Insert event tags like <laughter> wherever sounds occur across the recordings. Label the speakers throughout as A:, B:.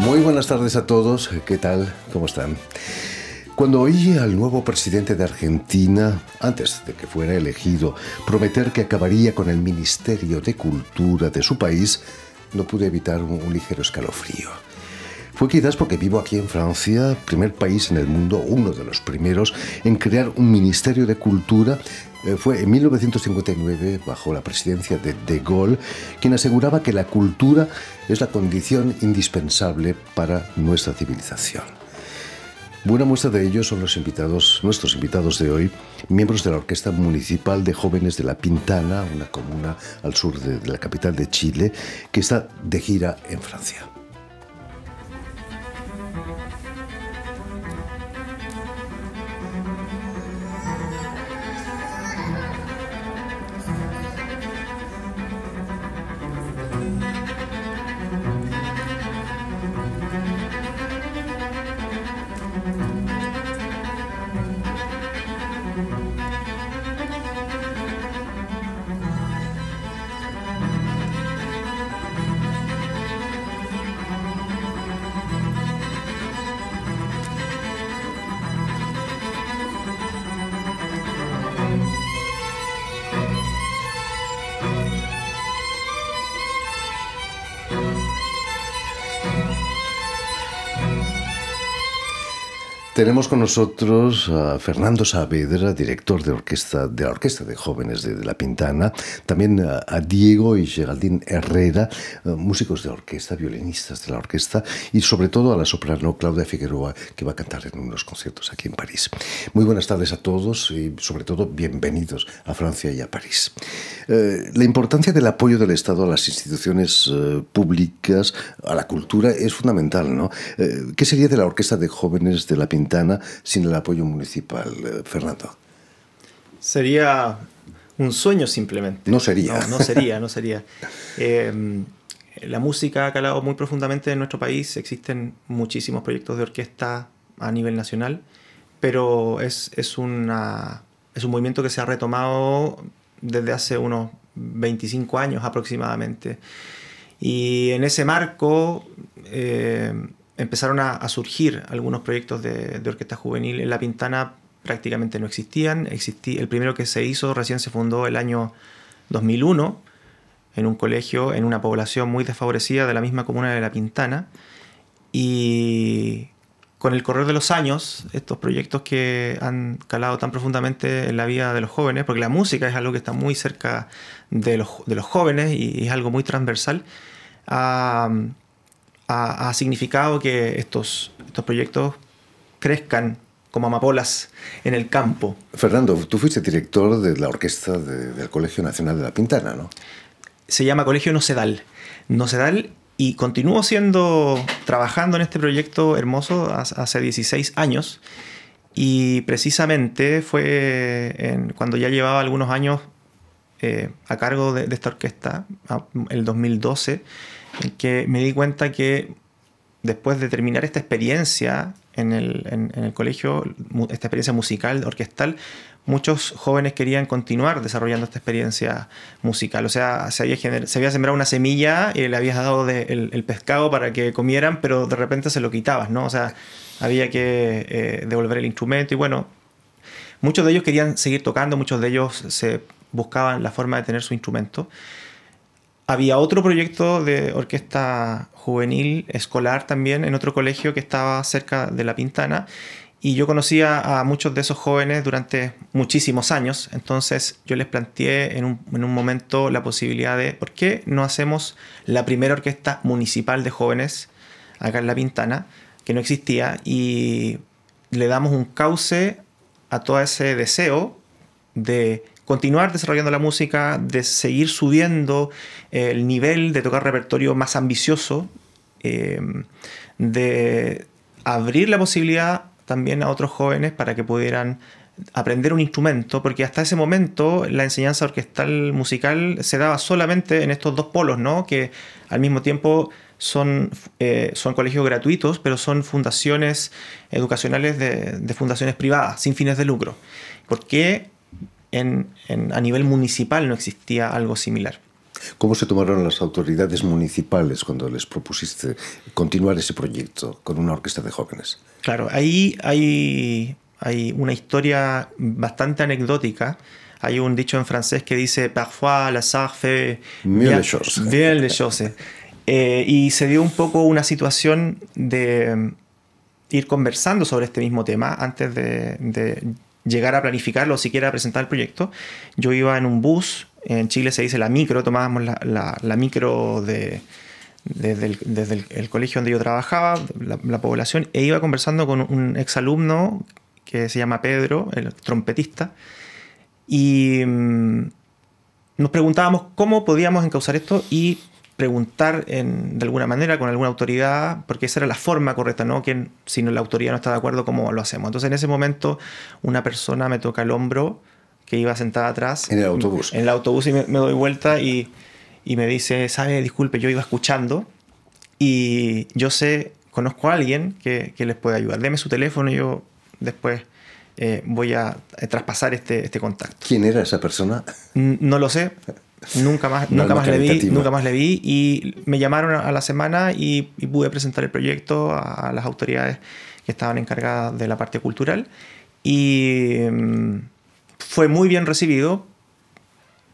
A: Muy buenas tardes a todos, ¿qué tal? ¿Cómo están? Cuando oí al nuevo presidente de Argentina, antes de que fuera elegido, prometer que acabaría con el Ministerio de Cultura de su país, no pude evitar un, un ligero escalofrío. Fue quizás porque vivo aquí en Francia, primer país en el mundo, uno de los primeros, en crear un Ministerio de Cultura eh, fue en 1959, bajo la presidencia de De Gaulle, quien aseguraba que la cultura es la condición indispensable para nuestra civilización. Buena muestra de ello son los invitados, nuestros invitados de hoy, miembros de la Orquesta Municipal de Jóvenes de La Pintana, una comuna al sur de la capital de Chile, que está de gira en Francia. Tenemos con nosotros a Fernando Saavedra, director de orquesta de la Orquesta de Jóvenes de, La Pintana, también a, Diego y Geraldine Herrera, eh, músicos de orquesta, violinistas de la orquesta, y sobre todo a la soprano Claudia Figueroa, que va a cantar en unos conciertos aquí en París. Muy buenas tardes a todos y sobre todo bienvenidos a Francia y a París. Eh, la importancia del apoyo del Estado a las instituciones eh, públicas, a la cultura, es fundamental, ¿no? ¿Qué sería de la Orquesta de Jóvenes de La Pintana? sin el apoyo municipal, eh, Fernando?
B: Sería un sueño simplemente. No sería. No, sería, no sería. <laughs> Eh, la música ha calado muy profundamente en nuestro país. Existen muchísimos proyectos de orquesta a nivel nacional, pero es, es, una, es un movimiento que se ha retomado desde hace unos 25 años aproximadamente. Y en ese marco, eh, empezaron a, surgir algunos proyectos de, orquesta juvenil en La Pintana, prácticamente no existían. Existí, el primero que se hizo recién se fundó el año 2001 en un colegio, en una población muy desfavorecida de la misma comuna de La Pintana. Y con el correr de los años, estos proyectos que han calado tan profundamente en la vida de los jóvenes, porque la música es algo que está muy cerca de los, jóvenes y, es algo muy transversal, a ah, ha, significado que estos, estos proyectos crezcan como amapolas en el campo. Fernando,
A: tú fuiste director de la orquesta del Colegio Nacional de la Pintana, ¿no?
B: Se llama Colegio Nocedal. Nocedal y continúo siendo, trabajando en este proyecto hermoso hace 16 años y precisamente fue cuando ya llevaba algunos años eh, a cargo de, de esta orquesta, el 2012, que me di cuenta que después de terminar esta experiencia en el, colegio, esta experiencia musical, orquestal, muchos jóvenes querían continuar desarrollando esta experiencia musical. O sea, se había, se había sembrado una semilla, y eh, le habías dado el, pescado para que comieran, pero de repente se lo quitabas, ¿no? O sea, había que eh, devolver el instrumento y bueno, muchos de ellos querían seguir tocando, muchos de ellos se buscaban la forma de tener su instrumento. Había otro proyecto de orquesta juvenil escolar también en otro colegio que estaba cerca de La Pintana y yo conocía a muchos de esos jóvenes durante muchísimos años, entonces yo les planteé en un, momento la posibilidad de por qué no hacemos la primera orquesta municipal de jóvenes acá en La Pintana, que no existía, y le damos un cauce a todo ese deseo de continuar desarrollando la música, de seguir subiendo eh, el nivel, de tocar repertorio más ambicioso, eh, de abrir la posibilidad también a otros jóvenes para que pudieran aprender un instrumento, porque hasta ese momento la enseñanza orquestal musical se daba solamente en estos dos polos, ¿no? que al mismo tiempo son, eh, son colegios gratuitos, pero son fundaciones educacionales de, de fundaciones privadas, sin fines de lucro. ¿Por qué en, a nivel municipal no existía algo similar.
A: ¿Cómo se tomaron las autoridades municipales cuando les propusiste continuar ese proyecto con una orquesta de jóvenes?
B: Claro, ahí hay, hay una historia bastante anecdótica. Hay un dicho en francés que dice Parfois la sarfe. fait bien les choses. <laughs> les choses. Eh, y se dio un poco una situación de mm, ir conversando sobre este mismo tema antes de llegar a planificarlo, siquiera a presentar el proyecto. Yo iba en un bus, en Chile se dice la micro, tomábamos la, micro desde, el, colegio donde yo trabajaba, la, población, e iba conversando con un exalumno que se llama Pedro, el trompetista, y mm, nos preguntábamos cómo podíamos encauzar esto y preguntar de alguna manera con alguna autoridad, porque esa era la forma correcta, ¿no? Que si la autoridad no está de acuerdo, ¿cómo lo hacemos? Entonces en ese momento una persona me toca el hombro que iba sentada atrás. En el autobús. En el autobús y me, doy vuelta y, y, me dice, ¿sabe? Disculpe, yo iba escuchando y yo sé, conozco a alguien que, que les puede ayudar. Deme su teléfono y yo después eh, voy a eh, traspasar este, este contacto.
A: ¿Quién era esa persona?
B: No lo sé, <laughs> Nunca más, nunca, más le vi, nunca más le vi y me llamaron a la semana y, pude presentar el proyecto a las autoridades que estaban encargadas de la parte cultural y mm, fue muy bien recibido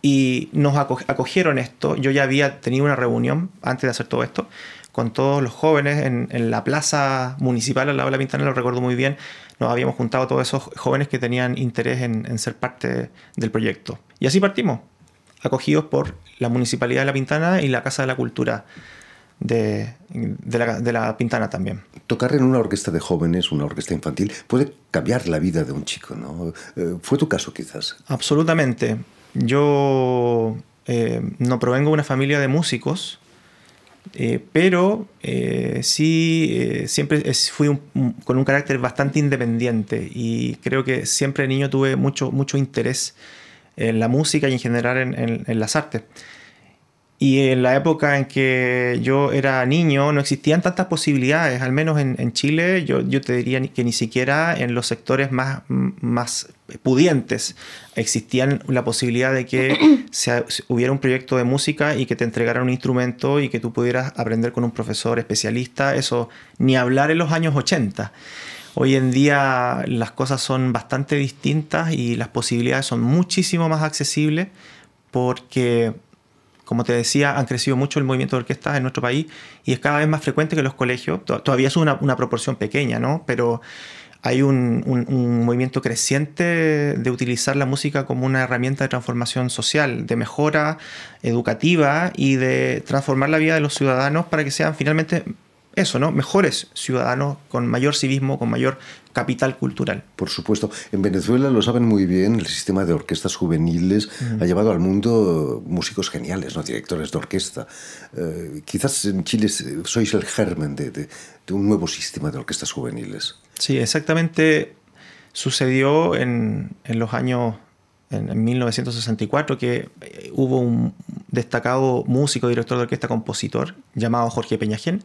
B: y nos acogieron esto. Yo ya había tenido una reunión antes de hacer todo esto con todos los jóvenes en, la plaza municipal al lado de la Pintana, lo recuerdo muy bien, nos habíamos juntado todos esos jóvenes que tenían interés en ser parte del proyecto. Y así partimos acogidos por la Municipalidad de La Pintana y la Casa de la Cultura de, la, de, Pintana también. Tocar en
A: una orquesta de jóvenes, una orquesta infantil, puede cambiar la vida de un chico, ¿no? Eh, ¿Fue tu caso
B: quizás? Absolutamente. Yo eh, no provengo de una familia de músicos, eh, pero sí siempre fui con un carácter bastante independiente y creo que siempre niño tuve mucho, mucho interés en la música y en general en, en, las artes. Y en la época en que yo era niño no existían tantas posibilidades, al menos en, en Chile, yo, yo, te diría que ni siquiera en los sectores más, más pudientes existía la posibilidad de que <clears throat> se, hubiera un proyecto de música y que te entregaran un instrumento y que tú pudieras aprender con un profesor especialista, eso ni hablar en los años 80. Hoy en día las cosas son bastante distintas y las posibilidades son muchísimo más accesibles porque, como te decía, han crecido mucho el movimiento de orquestas en nuestro país y es cada vez más frecuente que los colegios, todavía es una, proporción pequeña, ¿no? Pero hay un, movimiento creciente de utilizar la música como una herramienta de transformación social, de mejora educativa y de transformar la vida de los ciudadanos para que sean finalmente eso, ¿no? Mejores ciudadanos, con mayor civismo, con mayor capital cultural.
A: Por supuesto. En Venezuela lo saben muy bien, el sistema de orquestas juveniles ha llevado al mundo músicos geniales, ¿no? directores de orquesta. Eh, quizás en Chile sois el germen de, un nuevo sistema de orquestas juveniles.
B: Sí, exactamente sucedió en, en los años en, 1964 que eh, hubo un destacado músico, director de orquesta, compositor llamado Jorge Peñagén,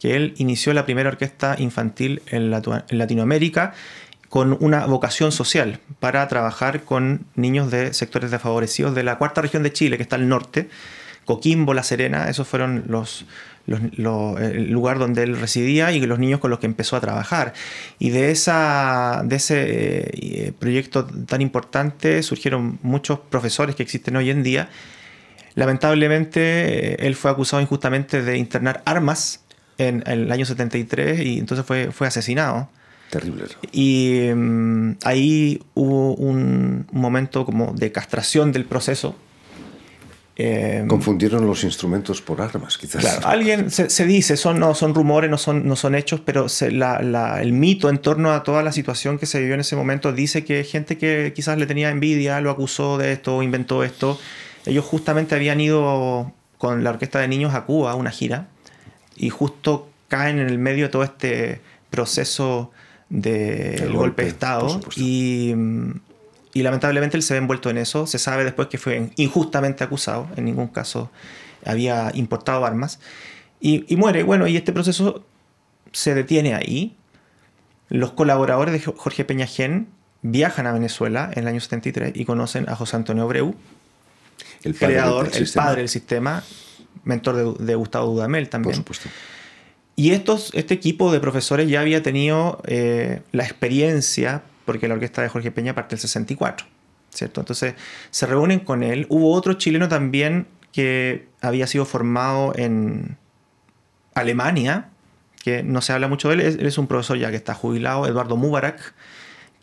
B: que él inició la primera orquesta infantil en, Latinoamérica con una vocación social para trabajar con niños de sectores desfavorecidos de la cuarta región de Chile, que está al norte, Coquimbo, La Serena, esos fueron los, el lugar donde él residía y los niños con los que empezó a trabajar. Y de, esa, de ese eh, proyecto tan importante surgieron muchos profesores que existen hoy en día. Lamentablemente, eh, él fue acusado injustamente de internar armas en, el año 73 y entonces fue, fue asesinado. Terrible Y mm, ahí hubo un momento como de castración del proceso. Eh,
A: Confundieron los instrumentos por armas, quizás.
B: alguien se, dice, son, no, son rumores, no son, no son hechos, pero el mito en torno a toda la situación que se vivió en ese momento dice que gente que quizás le tenía envidia, lo acusó de esto, inventó esto. Ellos justamente habían ido con la orquesta de niños a Cuba, una gira, y justo caen en el medio de todo este proceso del de golpe, de Estado mm, y, lamentablemente él se ve envuelto en eso. Se sabe después que fue injustamente acusado, en ningún caso había importado armas y, muere. Bueno, y este proceso se detiene ahí. Los colaboradores de Jorge Peñagén viajan a Venezuela en el año 73 y conocen a José Antonio Breu, el creador, el padre del sistema mentor de, Gustavo Dudamel también. Y estos, este equipo de profesores ya había tenido eh, la experiencia, porque la orquesta de Jorge Peña parte del 64, ¿cierto? Entonces se reúnen con él. Hubo otro chileno también que había sido formado en Alemania, que no se habla mucho de él, él es un profesor ya que está jubilado, Eduardo Mubarak,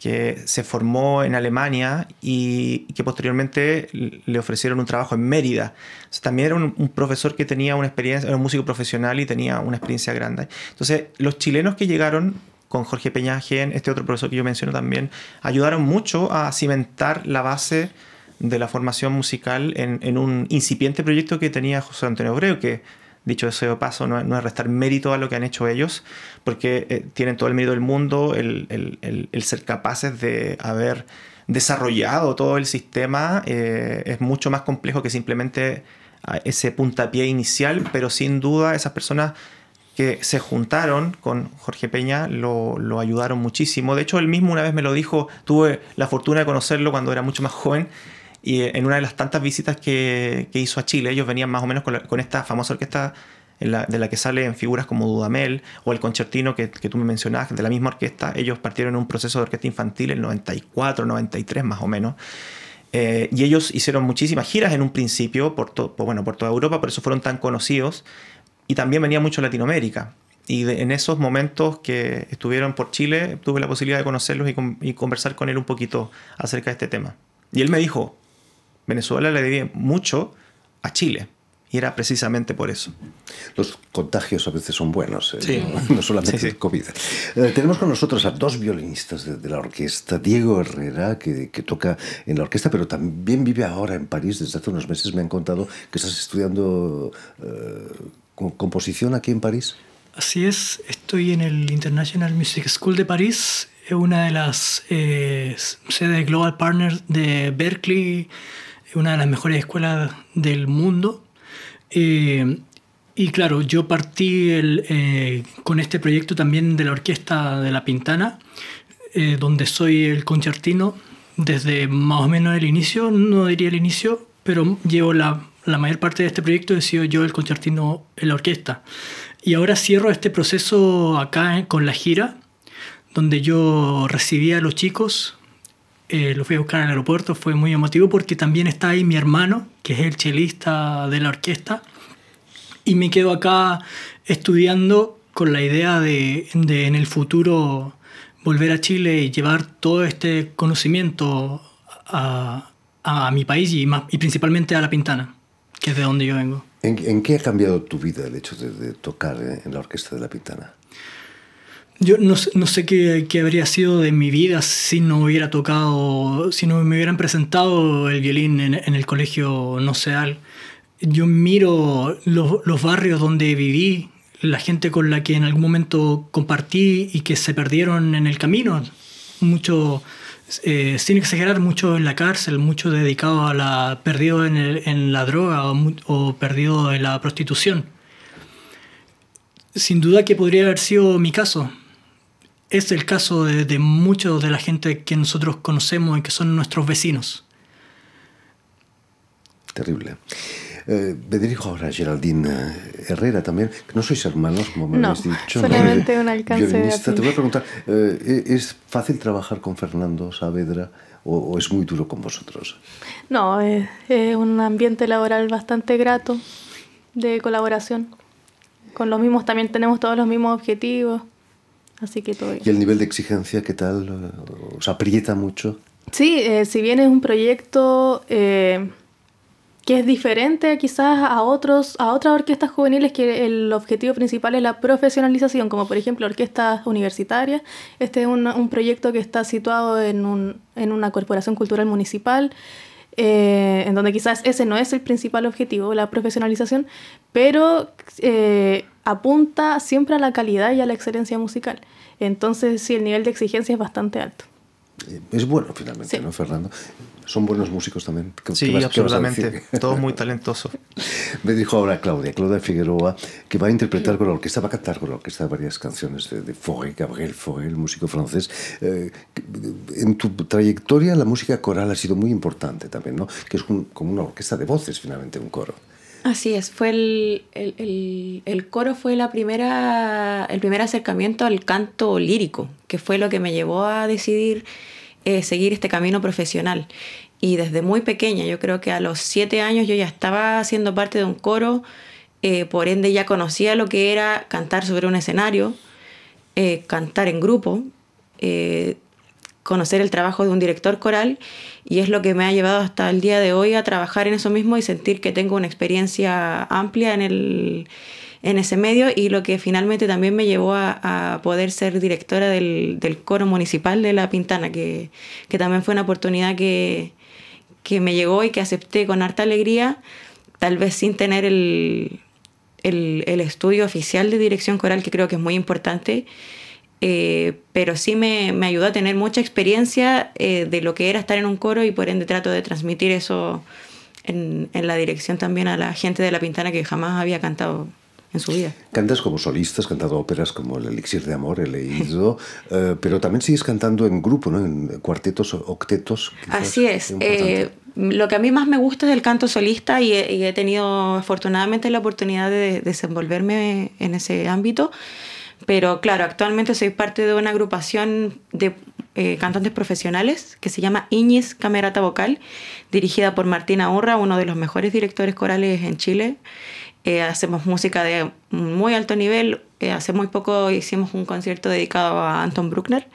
B: que se formó en Alemania y, que posteriormente le ofrecieron un trabajo en Mérida. también era un, profesor que tenía una experiencia, era un músico profesional y tenía una experiencia grande. Entonces, los chilenos que llegaron con Jorge Peñagen, este otro profesor que yo menciono también, ayudaron mucho a cimentar la base de la formación musical en, un incipiente proyecto que tenía José Antonio Obreo, que Dicho eso de paso, no, es restar mérito a lo que han hecho ellos, porque eh, tienen todo el mérito del mundo, el, ser capaces de haber desarrollado todo el sistema eh, es mucho más complejo que simplemente ah, ese puntapié inicial, pero sin duda esas personas que se juntaron con Jorge Peña lo, lo, ayudaron muchísimo. De hecho, él mismo una vez me lo dijo, tuve la fortuna de conocerlo cuando era mucho más joven y en una de las tantas visitas que, que hizo a Chile, ellos venían más o menos con, esta famosa orquesta de la que salen figuras como Dudamel o el concertino que, que, tú me mencionabas, de la misma orquesta. Ellos partieron un proceso de orquesta infantil en 94, 93 más o menos. Eh, y ellos hicieron muchísimas giras en un principio por, bueno, por toda Europa, por eso fueron tan conocidos. Y también venía mucho Latinoamérica. Y en esos momentos que estuvieron por Chile, tuve la posibilidad de conocerlos y conversar con él un poquito acerca de este tema. Y él me dijo, Venezuela le debía mucho a Chile. Y era precisamente por eso.
A: Los contagios a veces son buenos, ¿eh? no solamente el COVID. Eh, tenemos con nosotros a dos violinistas de, la orquesta. Diego Herrera, que, toca en la orquesta, pero también vive ahora en París. Desde hace unos meses me han contado que estás estudiando eh, composición aquí en París.
C: Así es, estoy en el International Music School de París, una de las sedes Global Partners de Berkeley una de las mejores escuelas del mundo. Eh, y claro, yo partí eh, con este proyecto también de la Orquesta de la Pintana, eh, donde soy el concertino desde más o menos el inicio, no diría el inicio, pero llevo la, la mayor parte de este proyecto, he sido yo el concertino en la orquesta. Y ahora cierro este proceso acá con la gira, donde yo recibí a los chicos eh, lo fui a buscar en el aeropuerto, fue muy emotivo porque también está ahí mi hermano, que es el chelista de la orquesta, y me quedo acá estudiando con la idea de, de en el futuro volver a Chile y llevar todo este conocimiento a, a mi país y, y principalmente a La Pintana, que es de donde yo vengo.
A: ¿En, qué ha cambiado tu vida el hecho de, tocar en la orquesta de La Pintana?
C: Yo no, sé qué, habría sido de mi vida si no hubiera tocado, si no me hubieran presentado el violín en, el colegio no seal. Yo miro los, barrios donde viví, la gente con la que en algún momento compartí y que se perdieron en el camino. Mucho, eh, sin exagerar, mucho en la cárcel, mucho dedicado a la. perdido en, la droga o perdido en la prostitución. Sin duda que podría haber sido mi caso es el caso de, de muchos de la gente que nosotros conocemos y que son nuestros vecinos.
A: Terrible. Eh, me dirijo ahora a Geraldine eh, Herrera también, que no sois hermanos, como me has habéis dicho. Solamente
D: un eh, alcance. De Te voy a
A: preguntar, ¿e, ¿es fácil trabajar con Fernando Saavedra o, es muy duro con vosotros?
D: No, es un ambiente laboral bastante grato, de colaboración. Con los mismos también tenemos todos los mismos objetivos. Así que todo ¿Y
A: el nivel de exigencia qué tal? ¿Os aprieta mucho?
D: Sí, eh, si bien es un proyecto eh, que es diferente quizás a otros, a otras orquestas juveniles que el objetivo principal es la profesionalización, como por ejemplo orquestas universitarias. Este es un, proyecto que está situado en, un, en una corporación cultural municipal. Eh, en donde quizás ese no es el principal objetivo, la profesionalización, pero apunta siempre a la calidad y a la excelencia musical. Entonces, sí, el nivel de exigencia es bastante alto.
A: Eh, es bueno, finalmente, ¿no, Fernando? Son buenos músicos también. sí, absolutamente. <laughs> Todos
B: muy talentosos.
A: Me dijo ahora Claudia, Claudia Figueroa, que va a interpretar con la orquesta, va a cantar con la orquesta varias canciones de, de Fauré, Gabriel Fauré, el músico francés. Eh, en tu trayectoria la música coral ha sido muy importante también, ¿no? Que es como una orquesta de voces, finalmente, un coro.
E: Así es, fue el, el, coro fue la primera, el primer acercamiento al canto lírico, que fue lo que me llevó a decidir eh, seguir este camino profesional. Y desde muy pequeña, yo creo que a los siete años yo ya estaba haciendo parte de un coro, eh, por ende ya conocía lo que era cantar sobre un escenario, eh, cantar en grupo, conocer el trabajo de un director coral y es lo que me ha llevado hasta el día de hoy a trabajar en eso mismo y sentir que tengo una experiencia amplia en, en ese medio y lo que finalmente también me llevó a, poder ser directora del, coro municipal de La Pintana, que, también fue una oportunidad que, que, me llegó y que acepté con harta alegría, tal vez sin tener el estudio oficial de dirección coral, que creo que es muy importante eh, pero sí me, ayudó a tener mucha experiencia eh, de lo que era estar en un coro y por ende trato de transmitir eso en, la dirección también a la gente de La Pintana que jamás había cantado
A: en su vida. Cantas como solista, has cantado óperas como El Elixir de Amor, he leído, <laughs> eh, pero también sigues cantando en grupo, En cuartetos, octetos. Así es.
E: lo que a mí más me gusta es el canto solista y he tenido afortunadamente la oportunidad de desenvolverme en ese ámbito. Pero claro, actualmente soy parte de una agrupación de eh, cantantes profesionales que se llama Iñis Camerata Vocal, dirigida por Martín Urra, uno de los mejores directores corales en Chile. Eh, hacemos música de muy alto nivel. Eh, hace muy poco hicimos un concierto dedicado a Anton Bruckner.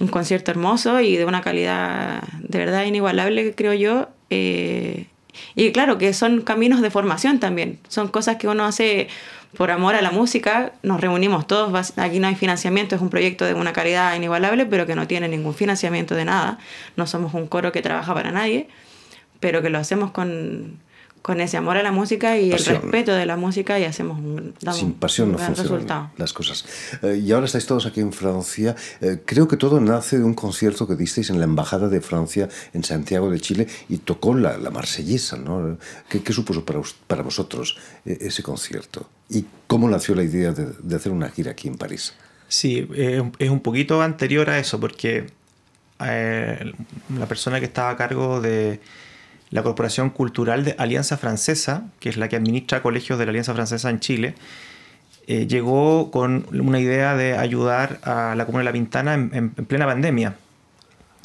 E: un concierto hermoso y de una calidad de verdad inigualable, creo yo. y claro, que son caminos de formación también, son cosas que uno hace por amor a la música, nos reunimos todos. Aquí no hay financiamiento, es un proyecto de una caridad inigualable, pero que no tiene ningún financiamiento de nada. No somos un coro que trabaja para nadie, pero que lo hacemos con, con ese amor a la música y el respeto de la música y hacemos un, damos Sin pasión no funcionan resultado.
A: las cosas. Eh, y ahora estáis todos aquí en Francia. Eh, creo que todo nace de un concierto que disteis en la Embajada de Francia en Santiago de Chile y tocó la, la marsellesa. ¿no? ¿Qué, supuso para, vosotros e, ese concierto? ¿Y cómo nació la idea de, de hacer una gira aquí en París?
B: Sí, eh, es un poquito anterior a eso porque la persona que estaba a cargo de la Corporación Cultural de Alianza Francesa, que es la que administra colegios de la Alianza Francesa en Chile, eh, llegó con una idea de ayudar a la Comuna de La Pintana en, plena pandemia,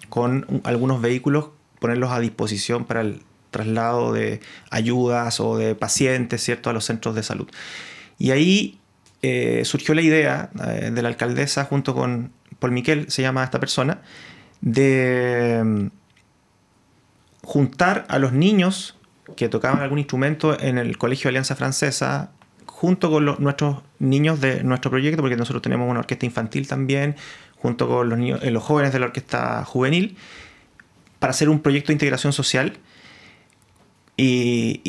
B: con algunos vehículos, ponerlos a disposición para el traslado de ayudas o de pacientes, ¿cierto?, a los centros de salud. Y ahí eh, surgió la idea eh, de la alcaldesa junto con Paul Miquel, se llama esta persona, de juntar a los niños que tocaban algún instrumento en el Colegio Alianza Francesa junto con los, nuestros niños de nuestro proyecto, porque nosotros tenemos una orquesta infantil también, junto con los, niños, eh, los jóvenes de la orquesta juvenil, para hacer un proyecto de integración social. Y,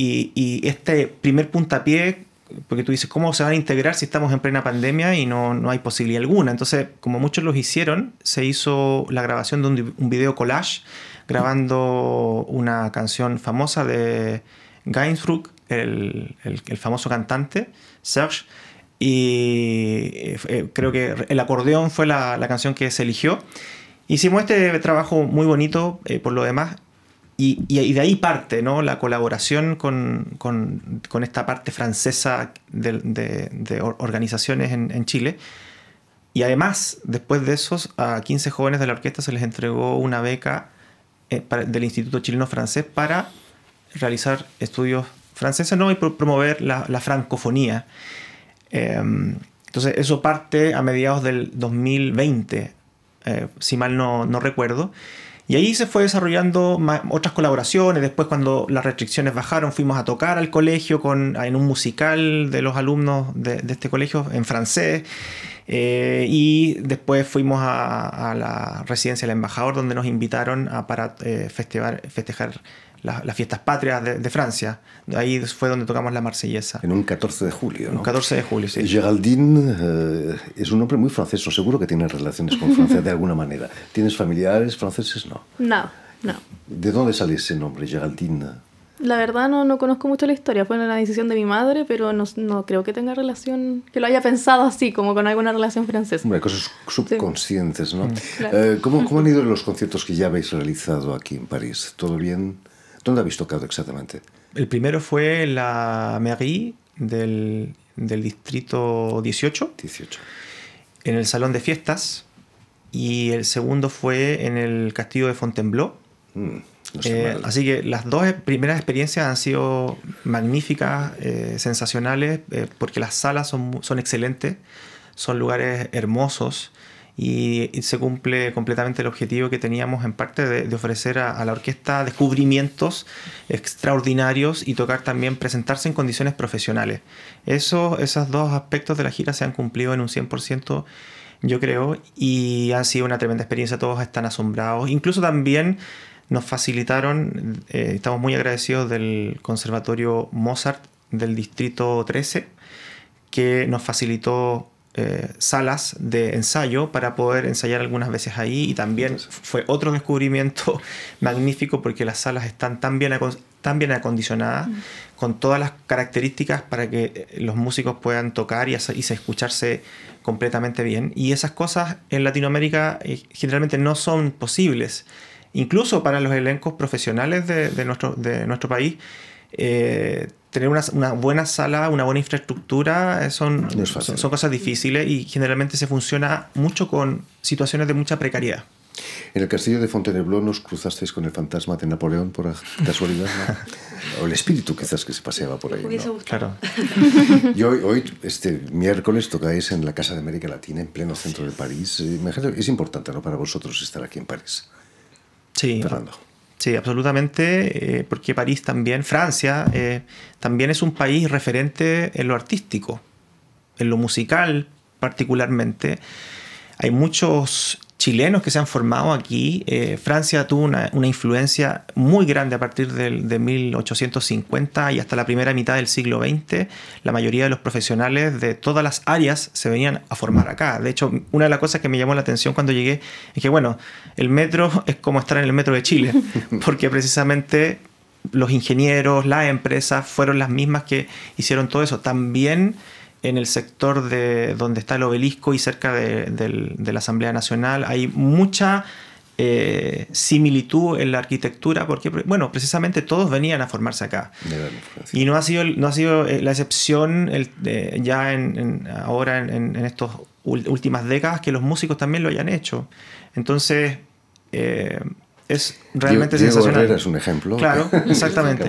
B: este primer puntapié, porque tú dices, ¿cómo se van a integrar si estamos en plena pandemia y no, no hay posibilidad alguna? Entonces, como muchos los hicieron, se hizo la grabación de un video collage grabando una canción famosa de Gainsbrook, el, famoso cantante, Serge, y eh, eh, creo que el acordeón fue la, canción que se eligió. Hicimos este trabajo muy bonito eh, por lo demás y, de ahí parte ¿no? la colaboración con, esta parte francesa de, organizaciones en, en, Chile. Y además, después de esos, a 15 jóvenes de la orquesta se les entregó una beca eh, del Instituto Chileno Francés para realizar estudios franceses y promover la, francofonía. Em, entonces eso parte a mediados del 2020, eh, si mal no recuerdo. Y ahí se fue desarrollando otras colaboraciones. Después, cuando las restricciones bajaron, fuimos a tocar al colegio en un musical de los alumnos de, este colegio en francés. Eh, y después fuimos a, la residencia del embajador, donde nos invitaron a para eh, festejar, festejar las fiestas patrias de, de, Francia. Ahí fue donde tocamos la marsellesa. En un 14 de julio, ¿no? Un 14
A: de julio, sí. Geraldine eh, es un hombre muy francés, seguro que tiene relaciones con Francia de <laughs> alguna manera. ¿Tienes familiares franceses? No. No, ¿De dónde sale ese nombre, Geraldine?
D: La verdad no, no conozco mucho la historia, fue una decisión de mi madre, pero no, no, creo que tenga relación, que lo haya pensado así, como con alguna relación francesa.
A: cosas subconscientes, ¿no? Eh, ¿cómo, ¿Cómo han ido los conciertos que ya habéis realizado aquí en París? ¿Todo bien? ¿Dónde habéis tocado exactamente?
B: El primero fue la Mairie del, distrito 18. En el salón de fiestas. Y el segundo fue en el castillo de Fontainebleau. Mm, eh, así que las dos e, primeras experiencias han sido magníficas, eh, sensacionales, eh, porque las salas son, son excelentes, son lugares hermosos y, se cumple completamente el objetivo que teníamos en parte de, ofrecer a, la orquesta descubrimientos extraordinarios y tocar también presentarse en condiciones profesionales. Eso, esos dos aspectos de la gira se han cumplido en un 100% yo creo, y ha sido una tremenda experiencia, todos están asombrados. Incluso también nos facilitaron, eh, estamos muy agradecidos del Conservatorio Mozart del Distrito 13, que nos facilitó eh, salas de ensayo para poder ensayar algunas veces ahí y también fue otro descubrimiento <laughs> magnífico porque las salas están tan bien, acondicionadas mm. con todas las características para que eh, los músicos puedan tocar y, escucharse completamente bien y esas cosas en Latinoamérica eh, generalmente no son posibles incluso para los elencos profesionales nuestro, de nuestro país eh, tener una, buena sala, una buena infraestructura, eh, son, son, cosas difíciles y generalmente se funciona mucho con situaciones de mucha precariedad.
A: En el castillo de Fontainebleau nos cruzasteis con el fantasma de Napoleón por <laughs> casualidad, ¿no? o el espíritu quizás que se paseaba por ahí. Claro. <laughs> Y hoy, este miércoles, tocáis en la Casa de América Latina, en pleno
B: centro de París. Eh, es importante ¿no? para vosotros estar aquí en París. Sí. Fernando. Sí, absolutamente, eh, porque París también, Francia, eh, también es un país referente en lo artístico, en lo musical particularmente. Hay muchos chilenos que se han formado aquí. Eh, Francia tuvo una, influencia muy grande a partir del, de 1850 y hasta la primera mitad del siglo XX. La mayoría de los profesionales de todas las áreas se venían a formar acá. De hecho, una de las cosas que me llamó la atención cuando llegué es que, bueno, el metro <laughs> es como estar en el metro de Chile, <laughs> porque precisamente los ingenieros, las empresas fueron las mismas que hicieron todo eso. También en el sector de donde está el obelisco y cerca de, la Asamblea Nacional. Hay mucha eh, similitud en la arquitectura, porque, bueno, precisamente todos venían a formarse acá. Y no ha sido, no ha sido eh, la excepción eh, ya en, ahora en, estas últimas décadas que los músicos también lo hayan hecho. Entonces, es realmente sensacional. es
A: un ejemplo. Claro, <laughs> exactamente.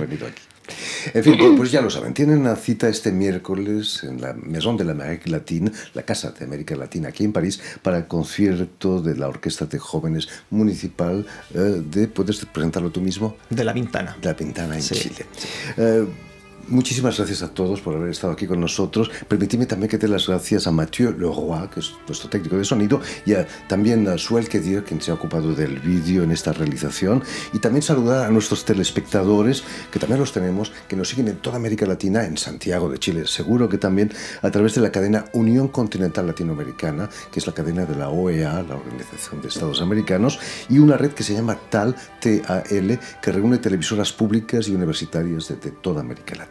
A: En fin, pues, pues <clears throat> ya lo saben, tienen una cita este miércoles en la Maison de América Latina, la Casa de América Latina aquí en París, para el concierto de la Orquesta de Jóvenes Municipal eh, de, ¿puedes presentarlo tú mismo? De La Vintana. De La Vintana, en sí. Chile. Eh, Muchísimas gracias a todos por haber estado aquí con nosotros. Permitidme también que dé las gracias a Mathieu Leroy, que es nuestro técnico de sonido, y también a Suel Kedir, quien se ha ocupado del vídeo en esta realización. Y también saludar a nuestros telespectadores, que también los tenemos, que nos siguen en toda América Latina, en Santiago de Chile, seguro que también a través de la cadena Unión Continental Latinoamericana, que es la cadena de la OEA, la Organización de Estados Americanos, y una red que se llama TAL, T-A-L, que reúne televisoras públicas y universitarias de toda América Latina.